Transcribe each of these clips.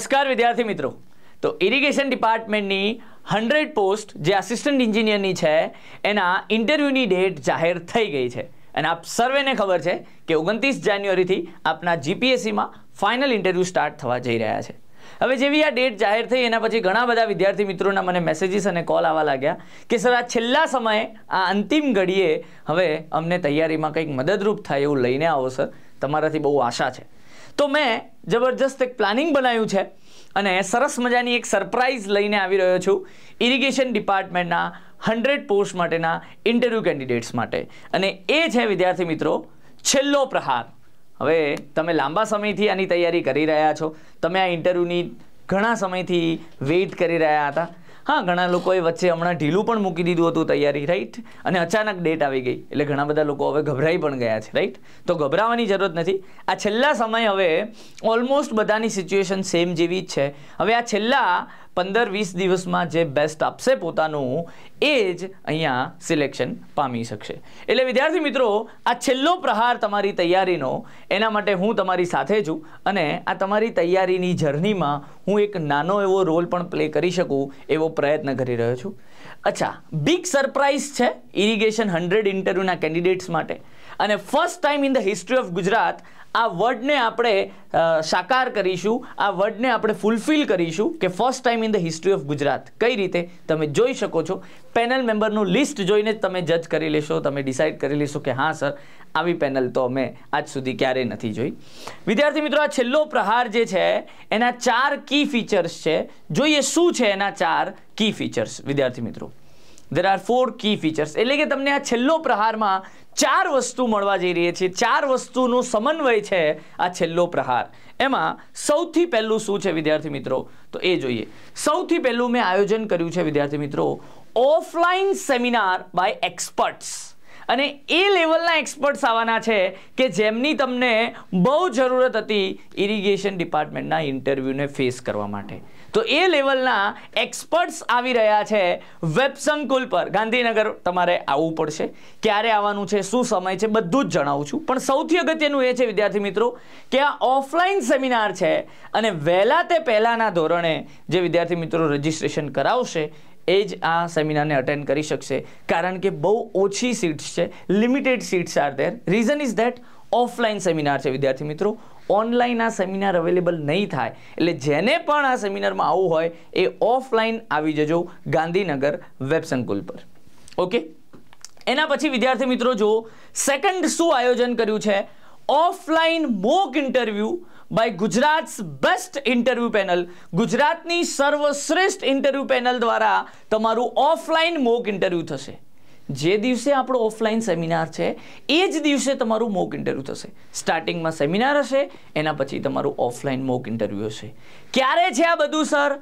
નમસ્કાર વિદ્યાર્થી મિત્રો તો ઇરિગેશન ડિપાર્ટમેન્ટની હંડ્રેડ પોસ્ટ જે આસિસ્ટન્ટ એન્જિનિયરની છે એના ઇન્ટરવ્યૂની ડેટ જાહેર થઈ ગઈ છે અને આપ સર્વેને ખબર છે કે ઓગણત્રીસ જાન્યુઆરીથી આપના જીપીએસસીમાં ફાઇનલ ઇન્ટરવ્યૂ સ્ટાર્ટ થવા જઈ રહ્યા છે હવે જેવી આ ડેટ જાહેર થઈ એના પછી ઘણા બધા વિદ્યાર્થી મિત્રોના મને મેસેજીસ અને કોલ આવવા લાગ્યા કે સર આ છેલ્લા સમયે આ અંતિમ ઘડીએ હવે અમને તૈયારીમાં કંઈક મદદરૂપ થાય એવું લઈને આવો સર તમારાથી બહુ આશા છે તો મેં જબરજસ્ત એક પ્લાનિંગ બનાવ્યું છે અને સરસ મજાની એક સરપ્રાઇઝ લઈને આવી રહ્યો છું ઇરિગેશન ડિપાર્ટમેન્ટના હન્ડ્રેડ પોસ્ટ માટેના ઇન્ટરવ્યૂ કેન્ડિડેટ્સ માટે અને એ છે વિદ્યાર્થી મિત્રો છેલ્લો પ્રહાર હવે તમે લાંબા સમયથી આની તૈયારી કરી રહ્યા છો તમે આ ઇન્ટરવ્યૂની ઘણા સમયથી વેઇટ કરી રહ્યા હતા હા ઘણા લોકોએ વચ્ચે હમણાં ઢીલું પણ મૂકી દીધું હતું તૈયારી રાઈટ અને અચાનક ડેટ આવી ગઈ એટલે ઘણા બધા લોકો હવે ગભરાઈ પણ ગયા છે રાઈટ તો ગભરાવાની જરૂરત નથી આ છેલ્લા સમય હવે ઓલમોસ્ટ બધાની સિચ્યુએશન સેમ જેવી જ છે હવે આ છેલ્લા પંદર વીસ દિવસમાં જે બેસ્ટ આપશે પોતાનું એ જ અહીંયા સિલેક્શન પામી શકશે એટલે વિદ્યાર્થી મિત્રો આ છેલ્લો પ્રહાર તમારી તૈયારીનો એના માટે હું તમારી સાથે છું અને આ તમારી તૈયારીની જર્નીમાં હું એક નાનો એવો રોલ પણ પ્લે કરી શકું એવો પ્રયત્ન કરી રહ્યો છું અચ્છા બિગ સરપ્રાઇઝ છે ઇરિગેશન હંડ્રેડ ઇન્ટરવ્યૂના કેન્ડિડેટ્સ માટે અને first time in the history of Gujarat આ વર્ડને આપણે સાકાર કરીશું આ વર્ડને આપણે ફૂલફિલ કરીશું કે first time in the history of Gujarat કઈ રીતે તમે જોઈ શકો છો પેનલ મેમ્બરનું લિસ્ટ જોઈને તમે જજ કરી લેશો તમે ડિસાઇડ કરી લેશો કે હા સર આવી પેનલ તો અમે આજ સુધી ક્યારેય નથી જોઈ વિદ્યાર્થી મિત્રો આ છેલ્લો પ્રહાર જે છે એના ચાર કી ફીચર્સ છે જોઈએ શું છે એના ચાર કી ફીચર્સ વિદ્યાર્થી મિત્રો there are four key features એટલે કે તમને આ છેલ્લો પ્રહારમાં ચાર વસ્તુ મળવા જઈ રહી છે ચાર વસ્તુનો સમન્વય છે આ છેલ્લો પ્રહાર એમાં સૌથી પહેલું શું છે વિદ્યાર્થી મિત્રો તો એ જોઈએ સૌથી પહેલું મેં આયોજન કર્યું છે વિદ્યાર્થી મિત્રો ઓફલાઈન સેમિનાર બાય એક્સપર્ટ્સ અને એ લેવલના એક્સપર્ટ્સ આવવાના છે કે જેમની તમને બહુ જરૂરત હતી ઇરિગેશન ડિપાર્ટમેન્ટના ઇન્ટરવ્યૂને ફેસ કરવા માટે તો એ લેવલના એક્સપર્ટ્સ આવી રહ્યા છે વેબ સંકુલ પર ગાંધીનગર તમારે આવવું પડશે ક્યારે આવવાનું છે શું સમય છે બધું જ જણાવું છું પણ સૌથી અગત્યનું એ છે વિદ્યાર્થી મિત્રો કે આ ઓફલાઈન સેમિનાર છે અને વહેલા તે પહેલાંના ધોરણે જે વિદ્યાર્થી મિત્રો રજીસ્ટ્રેશન કરાવશે એ જ આ સેમિનારને અટેન્ડ કરી શકશે કારણ કે બહુ ઓછી સીટ્સ છે limited seats are there reason is that offline seminar છે વિદ્યાર્થી મિત્રો ઓનલાઈન આ સેમિનાર અવેલેબલ નહીં થાય એટલે જેને પણ આ સેમિનારમાં આવવું હોય એ ઓફલાઈન આવી જજો ગાંધીનગર વેબ સંકુલ પર ઓકે એના પછી વિદ્યાર્થી મિત્રો જો સેકન્ડ શું આયોજન કર્યું છે offline mock interview by Gujarat best interview panel ગુજરાતની સર્વશ્રેષ્ઠ ઇન્ટરવ્યૂ પેનલ દ્વારા તમારું ઓફલાઈન મોક ઇન્ટરવ્યૂ થશે જે દિવસે આપણો ઓફલાઈન સેમિનાર છે એ જ દિવસે તમારું મોક ઇન્ટરવ્યૂ થશે સ્ટાર્ટિંગમાં સેમિનાર હશે એના પછી તમારું ઓફલાઈન મોક ઇન્ટરવ્યૂ હશે ક્યારે છે આ બધું સર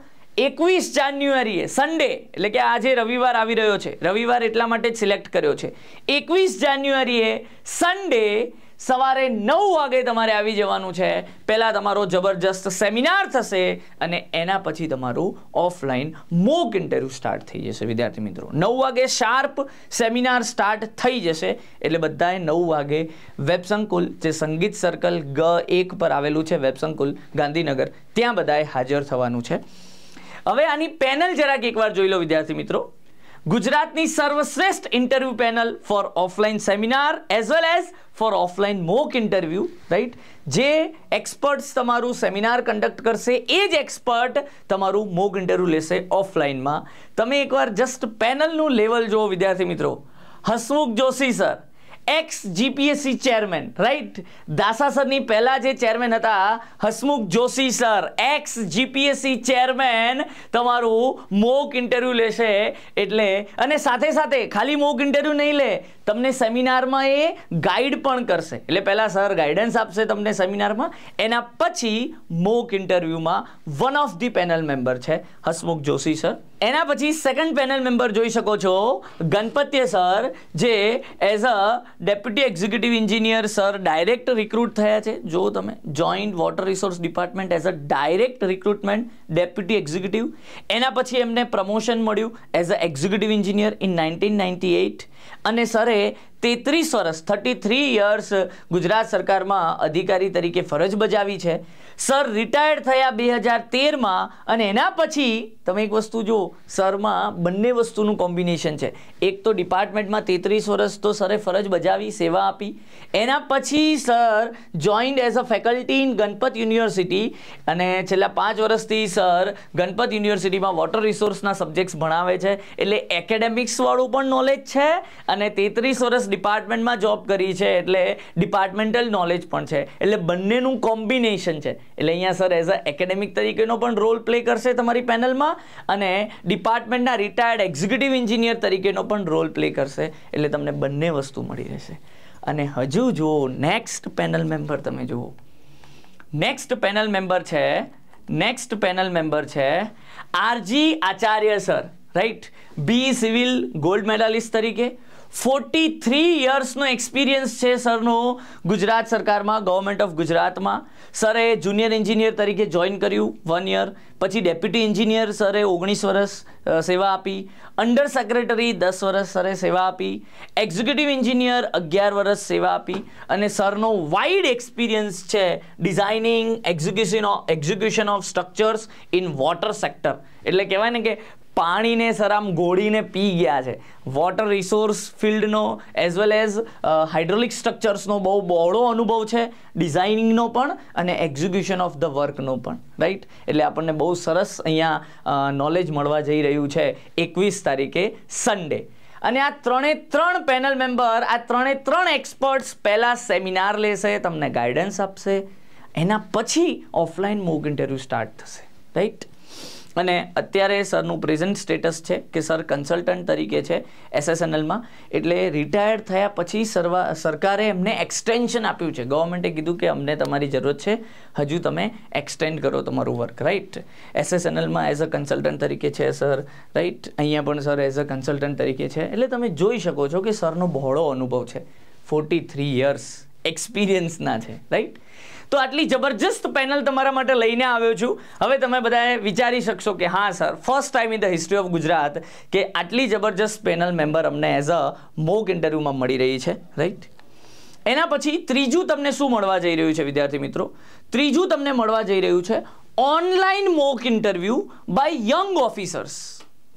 એકવીસ જાન્યુઆરીએ સન્ડે એટલે કે આજે રવિવાર આવી રહ્યો છે રવિવાર એટલા માટે જ સિલેક્ટ કર્યો છે એકવીસ જાન્યુઆરીએ સન્ડે સવારે નવ વાગે તમારે આવી જવાનું છે પહેલાં તમારો જબરજસ્ત સેમિનાર થશે અને એના પછી તમારું ઓફલાઈન મોક ઇન્ટરવ્યૂ સ્ટાર્ટ થઈ જશે વિદ્યાર્થી મિત્રો નવ વાગે શાર્પ સેમિનાર સ્ટાર્ટ થઈ જશે એટલે બધાએ નવ વાગે વેબસંકુલ જે સંગીત સર્કલ ગ એક પર આવેલું છે વેબસંકુલ ગાંધીનગર ત્યાં બધાએ હાજર થવાનું છે હવે આની પેનલ જરાક એકવાર જોઈ લો વિદ્યાર્થી મિત્રો ગુજરાતની સર્વશ્રેષ્ઠ interview panel for offline seminar as well as for offline mock interview right જે એક્સપર્ટ્સ તમારું સેમિનાર કન્ડક્ટ કરશે એ જ એક્સપર્ટ તમારું મોક ઇન્ટરવ્યૂ લેશે ઓફલાઈનમાં તમે એકવાર જસ્ટ પેનલનું લેવલ જુઓ વિદ્યાર્થી મિત્રો Hasmukh Joshi sir ex GPSC chairman right Dasa સરની પહેલાં જે ચેરમેન હતા Hasmukh Joshi sir ex GPSC chairman તમારું મોક ઇન્ટરવ્યૂ લેશે એટલે અને સાથે સાથે ખાલી મોક ઇન્ટરવ્યૂ નહીં લે તમને સેમિનારમાં એ ગાઈડ પણ કરશે એટલે પહેલાં સર ગાઈડન્સ આપશે તમને સેમિનારમાં એના પછી મોક ઇન્ટરવ્યૂમાં one of the panel member છે હસમુખ જોશી સર એના પછી સેકન્ડ પેનલ મેમ્બર જોઈ શકો છો ગણપત્ય સર જે as a deputy executive engineer sir direct recruit થયા છે જો તમે joint water resource department as a direct recruitment deputy executive એના પછી એમને પ્રમોશન મળ્યું as a executive engineer in nineteen ninety eight અને સરે de તેત્રીસ વર્ષ થર્ટી થ્રી યર્સ ગુજરાત સરકારમાં અધિકારી તરીકે ફરજ બજાવી છે સર રિટાયર્ડ થયા બે હજાર તેરમાં અને એના પછી તમે એક વસ્તુ જુઓ સરમાં બંને વસ્તુનું કોમ્બિનેશન છે એક તો ડિપાર્ટમેન્ટમાં તેત્રીસ વર્ષ તો સરે ફરજ બજાવી સેવા આપી એના પછી sir joined as a faculty in Ganpat university અને છેલ્લા પાંચ વર્ષથી સર ગણપત યુનિવર્સિટીમાં વોટર રિસોર્સના સબ્જેક્ટ્સ ભણાવે છે એટલે એકેડેમિક્સવાળું પણ નોલેજ છે અને તેત્રીસ વર્ષ ડિપાર્ટમેન્ટમાં જોબ કરી છે એટલે ડિપાર્ટમેન્ટલ નોલેજ પણ છે એટલે બંનેનું કોમ્બિનેશન છે એટલે અહીંયા સર એઝ અ એકેડેમિક તરીકેનો પણ રોલ પ્લે કરશે તમારી પેનલમાં અને ડિપાર્ટમેન્ટના રિટાયર્ડ એક્ઝિક્યુટિવ એન્જિનિયર તરીકેનો પણ રોલ પ્લે કરશે એટલે તમને બંને વસ્તુ મળી રહેશે અને હજુ જુઓ નેક્સ્ટ પેનલ મેમ્બર તમે જુઓ નેક્સ્ટ પેનલ મેમ્બર છે નેક્સ્ટ પેનલ મેમ્બર છે RG Acharya sir right B civil gold medalist તરીકે ફોર્ટી થ્રી યર્સનો એક્સપિરિયન્સ છે સરનો ગુજરાત સરકારમાં ગવર્મેન્ટ ઓફ ગુજરાતમાં સરે જુનિયર એન્જિનિયર તરીકે જોઈન કર્યું વન યર પછી ડેપ્યુટી એન્જિનિયર સરે ઓગણીસ વર્ષ સેવા આપી અંડર સેક્રેટરી દસ વર્ષ સરે સેવા આપી એક્ઝિક્યુટિવ એન્જિનિયર અગિયાર વર્ષ સેવા આપી અને સરનો વાઇડ એક્સપિરિયન્સ છે designing execution execution of structures in water sector એટલે કહેવાય ને કે પાણીને સરામ ગોળીને પી ગયા છે વોટર રિસોર્સ ફિલ્ડનો એઝ વેલ એઝ હાઇડ્રોલિક સ્ટ્રક્ચર્સનો બહુ બહોળો અનુભવ છે ડિઝાઇનિંગનો પણ અને એક્ઝિક્યુશન ઓફ ધ વર્કનો પણ રાઈટ એટલે આપણને બહુ સરસ અહીંયા નોલેજ મળવા જઈ રહ્યું છે એકવીસ તારીખે સન્ડે અને આ ત્રણે ત્રણ પેનલ મેમ્બર આ ત્રણે ત્રણ એક્સપર્ટ્સ પહેલાં સેમિનાર લેશે તમને ગાઈડન્સ આપશે એના પછી ઓફલાઈન મોક ઇન્ટરવ્યૂ સ્ટાર્ટ થશે રાઈટ અને અત્યારે સરનું પ્રેઝન્ટ સ્ટેટસ છે કે સર કન્સલ્ટન્ટ તરીકે છે એસએસએનએલમાં એટલે રિટાયર્ડ થયા પછી સરવા સરકારે એમને એક્સટેન્શન આપ્યું છે ગવર્મેન્ટે કીધું કે અમને તમારી જરૂરત છે હજુ તમે એક્સટેન્ડ કરો તમારું વર્ક રાઈટ એસએસએનએલમાં એઝ અ કન્સલ્ટન્ટ તરીકે છે સર રાઈટ અહીંયા પણ સર એઝ અ કન્સલ્ટન્ટ તરીકે છે એટલે તમે જોઈ શકો છો કે સરનો બહોળો અનુભવ છે ફોર્ટી થ્રી યર્સ એક્સપિરિયન્સના છે રાઈટ તો આટલી જબરજસ્ત પેનલ તમારા માટે લઈને આવ્યો છું હવે તમે બધાએ વિચારી શકશો કે હા sir first time in the history of Gujarat કે આટલી જબરજસ્ત પેનલ મેમ્બર અમને એઝ અ મોક ઇન્ટરવ્યૂમાં મળી રહી છે રાઈટ એના પછી ત્રીજું તમને શું મળવા જઈ રહ્યું છે વિદ્યાર્થી મિત્રો ત્રીજું તમને મળવા જઈ રહ્યું છે online mock interview by young officers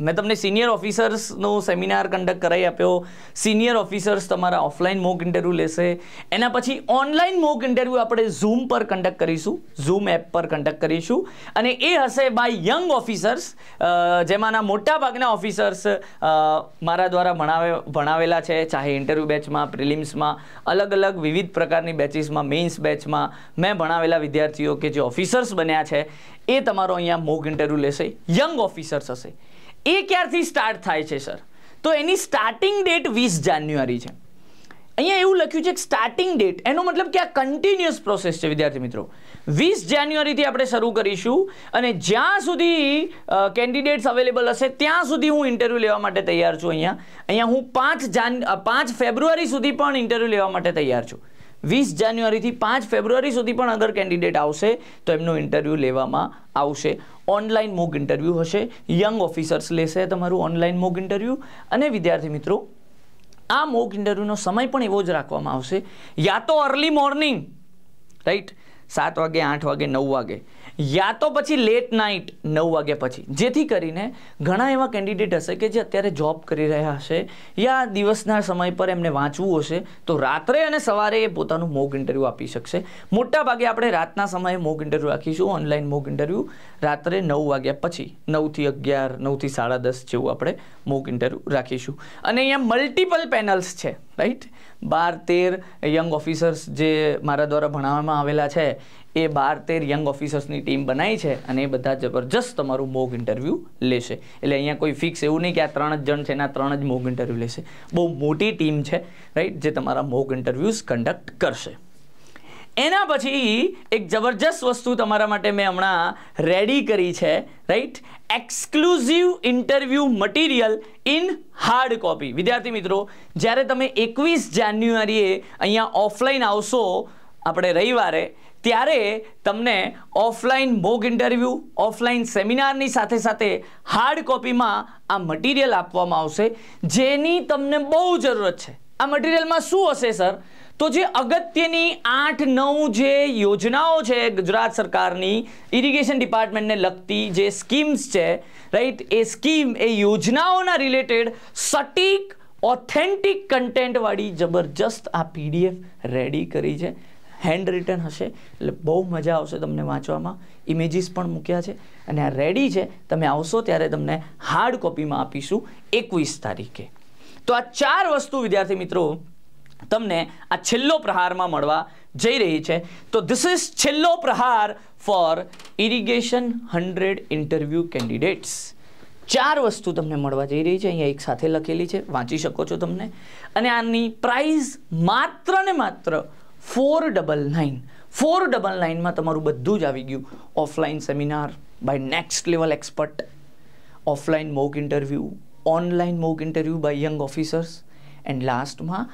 મેં તમને સિનિયર ઓફિસર્સનો સેમિનાર કન્ડક્ટ કરાવી આપ્યો સિનિયર ઓફિસર્સ તમારા ઓફલાઈન મોક ઇન્ટરવ્યૂ લેશે એના પછી ઓનલાઈન મોક ઇન્ટરવ્યૂ આપણે ઝૂમ પર કન્ડક્ટ કરીશું ઝૂમ એપ પર કન્ડક્ટ કરીશું અને એ હશે બાય યંગ ઓફિસર્સ જેમાંના મોટાભાગના ઓફિસર્સ મારા દ્વારા ભણાવે ભણાવેલા છે ચાહે ઇન્ટરવ્યૂ બેચમાં પ્રિલિમ્સમાં અલગ અલગ વિવિધ પ્રકારની બેચીસમાં મેઇન્સ બેચમાં મેં ભણાવેલા વિદ્યાર્થીઓ કે જે ઓફિસર્સ બન્યા છે એ તમારો અહીંયા મોક ઇન્ટરવ્યૂ લેશે યંગ ઓફિસર્સ હશે એ ક્યારથી સ્ટાર્ટ થાય છે સર તો એની સ્ટાર્ટિંગ ડેટ વીસ જાન્યુઆરી છે અહીંયા એવું લખ્યું છે કે સ્ટાર્ટિંગ ડેટ એનો મતલબ કે આ કન્ટિન્યુઅસ પ્રોસેસ છે વિદ્યાર્થી મિત્રો વીસ જાન્યુઆરીથી આપણે શરૂ કરીશું અને જ્યાં સુધી કેન્ડિડેટ્સ અવેલેબલ હશે ત્યાં સુધી હું ઇન્ટરવ્યૂ લેવા માટે તૈયાર છું અહીંયા અહીંયા હું પાંચ જાન પાંચ ફેબ્રુઆરી સુધી પણ ઇન્ટરવ્યૂ લેવા માટે તૈયાર છું વીસ જાન્યુઆરીથી પાંચ ફેબ્રુઆરી સુધી પણ અગર કેન્ડિડેટ આવશે તો એમનો ઇન્ટરવ્યૂ લેવામાં આવશે ઓનલાઈન મોક ઇન્ટરવ્યૂ હશે યંગ ઓફિસર્સ લેશે તમારું ઓનલાઈન મોક ઇન્ટરવ્યૂ અને વિદ્યાર્થી મિત્રો આ મોક ઇન્ટરવ્યૂનો સમય પણ એવો જ રાખવામાં આવશે યા તો અર્લી મોર્નિંગ રાઈટ સાત વાગે આઠ વાગે નવ વાગે યા તો પછી લેટ નાઇટ નવ વાગ્યા પછી જેથી કરીને ઘણા એવા કેન્ડિડેટ હશે કે જે અત્યારે જોબ કરી રહ્યા હશે યા દિવસના સમય પર એમને વાંચવું હશે તો રાત્રે અને સવારે એ પોતાનું મોક ઇન્ટરવ્યૂ આપી શકશે મોટાભાગે આપણે રાતના સમયે મોક ઇન્ટરવ્યૂ રાખીશું ઓનલાઈન મોક ઇન્ટરવ્યૂ રાત્રે નવ વાગ્યા પછી નવથી અગિયાર નવથી સાડા દસ જેવું આપણે મોક ઇન્ટરવ્યૂ રાખીશું અને અહીંયા મલ્ટિપલ પેનલ્સ છે રાઈટ બાર તેર યંગ ઓફિસર્સ જે મારા દ્વારા ભણાવવામાં આવેલા છે એ બાર તેર યંગ ઓફિસર્સની ટીમ બનાવી છે અને એ બધા જબરજસ્ત તમારું મોગ ઇન્ટરવ્યૂ લેશે એટલે અહીંયા કોઈ ફિક્સ એવું નહીં કે આ ત્રણ જ જણ છે એના ત્રણ જ મોગ ઇન્ટરવ્યૂ લેશે બહુ મોટી ટીમ છે રાઈટ જે તમારા મોગ ઇન્ટરવ્યૂઝ કન્ડક્ટ કરશે એના પછી એક જબરજસ્ત વસ્તુ તમારા માટે મેં હમણાં રેડી કરી છે right exclusive interview material in hard copy વિદ્યાર્થી મિત્રો જ્યારે તમે એકવીસ જાન્યુઆરીએ અહીંયા ઓફલાઈન આવશો આપણે રવિવારે ત્યારે તમને ઓફલાઈન મોગ ઇન્ટરવ્યૂ ઓફલાઈન સેમિનારની સાથે સાથે હાર્ડ કોપીમાં આ મટીરિયલ આપવામાં આવશે જેની તમને બહુ જરૂરત છે આ મટીરિયલમાં શું હશે સર તો જે અગત્યની આઠ નવ જે યોજનાઓ છે ગુજરાત સરકારની ઇરિગેશન ડિપાર્ટમેન્ટને લગતી જે સ્કીમ્સ છે રાઈટ એ સ્કીમ એ યોજનાઓના રિલેટેડ સટીક ઓથેન્ટિક કન્ટેન્ટવાળી જબરજસ્ત આ પીડીએફ રેડી કરી છે હેન્ડ રિટર્ન હશે એટલે બહુ મજા આવશે તમને વાંચવામાં ઇમેજીસ પણ મૂક્યા છે અને આ રેડી છે તમે આવશો ત્યારે તમને હાર્ડ કોપીમાં આપીશું એકવીસ તારીખે તો આ ચાર વસ્તુ વિદ્યાર્થી મિત્રો તમને આ છેલ્લો પ્રહારમાં મળવા જઈ રહી છે તો ધીસ ઇઝ છેલ્લો પ્રહાર for irrigation hundred interview candidates ચાર વસ્તુ તમને મળવા જઈ રહી છે અહીંયા એક સાથે લખેલી છે વાંચી શકો છો તમને અને આની પ્રાઇઝ માત્ર ને માત્ર four double nine four double નાઇનમાં તમારું બધું જ આવી ગયું offline seminar by next level expert offline mock interview online mock interview by young officers and લાસ્ટમાં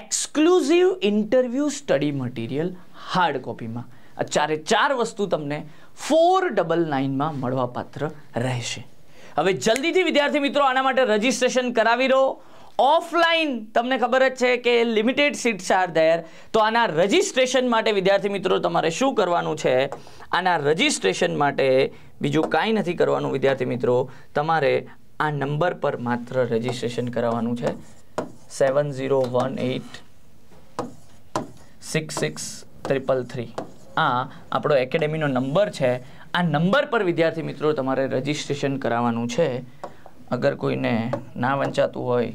exclusive interview study material hard કોપીમાં આ ચારે ચાર વસ્તુ તમને ફોર ડબલ નાઇનમાં મળવાપાત્ર રહેશે હવે જલ્દીથી વિદ્યાર્થી મિત્રો આના માટે રજિસ્ટ્રેશન કરાવી રહો ઓફલાઈન તમને ખબર જ છે કે લિમિટેડ સીટ્સ આર ધેર તો આના રજિસ્ટ્રેશન માટે વિદ્યાર્થી મિત્રો તમારે શું કરવાનું છે આના રજિસ્ટ્રેશન માટે બીજું કાંઈ નથી કરવાનું વિદ્યાર્થી મિત્રો તમારે આ નંબર પર માત્ર રજિસ્ટ્રેશન કરાવવાનું છે seven zero one eight six six triple three આ આપણો એકેડેમીનો નંબર છે આ નંબર પર વિદ્યાર્થી મિત્રો તમારે રજિસ્ટ્રેશન કરાવવાનું છે અગર કોઈને ના વંચાતું હોય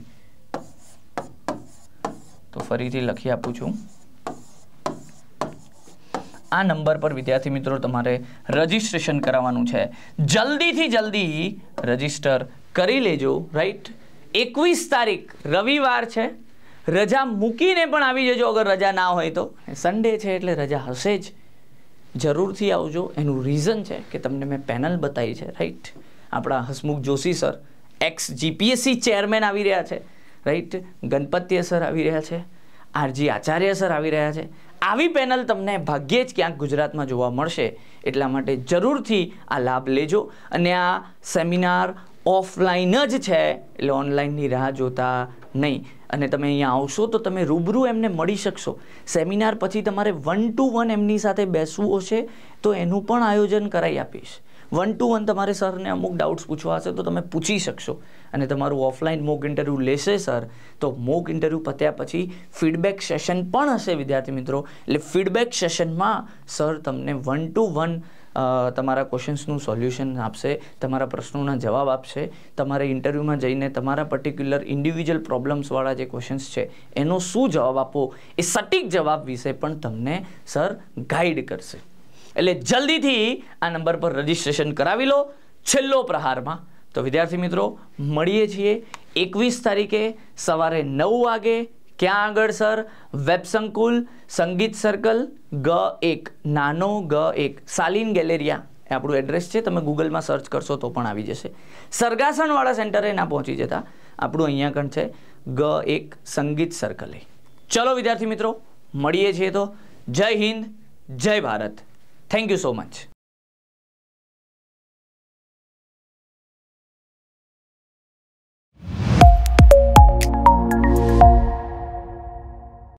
તો ફરીથી લખી આપું છું આ નંબર પર વિદ્યાર્થી મિત્રો તમારે રજીસ્ટ્રેશન કરાવવાનું છે જલ્દીથી જલ્દી રજીસ્ટર કરી લેજો રાઈટ એકવીસ તારીખ રવિવાર છે રજા મૂકીને પણ આવી જજો અગર રજા ના હોય તો સન્ડે છે એટલે રજા હશે જ જરૂરથી આવજો એનું રીઝન છે કે તમને મેં પેનલ બતાવી છે રાઈટ આપણા Hasmukh Joshi sir ex GPSC chairman આવી રહ્યા છે રાઈટ ગણપતિ સર આવી રહ્યા છે આરજી આચાર્ય સર આવી રહ્યા છે આવી પેનલ તમને ભાગ્યે જ ક્યાંક ગુજરાતમાં જોવા મળશે એટલા માટે જરૂરથી આ લાભ લેજો અને આ સેમિનાર ઓફલાઈન જ છે એટલે ઓનલાઈનની રાહ જોતા નહીં અને તમે અહીંયા આવશો તો તમે રૂબરૂ એમને મળી શકશો સેમિનાર પછી તમારે વન ટુ વન એમની સાથે બેસવું હશે તો એનું પણ આયોજન કરાવી આપીશ વન ટુ વન તમારે સરને અમુક ડાઉટ્સ પૂછવા હશે તો તમે પૂછી શકશો અને તમારું ઓફલાઈન મોક ઇન્ટરવ્યૂ લેશે સર તો મોક ઇન્ટરવ્યૂ પત્યા પછી ફીડબેક સેશન પણ હશે વિદ્યાર્થી મિત્રો એટલે ફીડબેક સેશનમાં સર તમને વન ટુ વન તમારા ક્વેશ્ચન્સનું સોલ્યુશન આપશે તમારા પ્રશ્નોના જવાબ આપશે તમારે ઇન્ટરવ્યૂમાં જઈને તમારા પર્ટિક્યુલર ઇન્ડિવિજ્યુઅલ પ્રોબ્લેમ્સવાળા જે ક્વેશ્ચન્સ છે એનો શું જવાબ આપવો એ સટીક જવાબ વિશે પણ તમને સર ગાઈડ કરશે એટલે જલ્દીથી આ નંબર પર રજિસ્ટ્રેશન કરાવી લો છેલ્લો પ્રહારમાં તો વિદ્યાર્થી મિત્રો મળીએ છીએ એકવીસ તારીખે સવારે નવ વાગે ક્યાં આગળ સર વેબસંકુલ સંગીત સર્કલ ગ એક નાનો ગ એક સાલિન ગેલેરિયા એ આપણું એડ્રેસ છે તમે ગૂગલમાં સર્ચ કરશો તો પણ આવી જશે સરગાસણવાળા સેન્ટરે ના પહોંચી જતા આપણું અહીંયા કણ છે ગ એક સંગીત સર્કલે ચલો વિદ્યાર્થી મિત્રો મળીએ છીએ તો જય હિન્દ જય Bharat thank you so much